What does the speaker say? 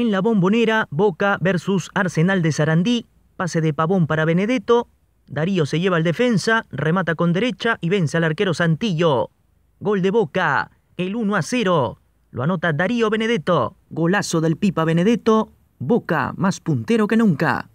en la bombonera, Boca versus Arsenal de Sarandí, pase de Pavón para Benedetto, Darío se lleva al defensa, remata con derecha y vence al arquero Santillo. Gol de Boca, el 1 a 0. Lo anota Darío Benedetto. Golazo del Pipa Benedetto. Boca más puntero que nunca.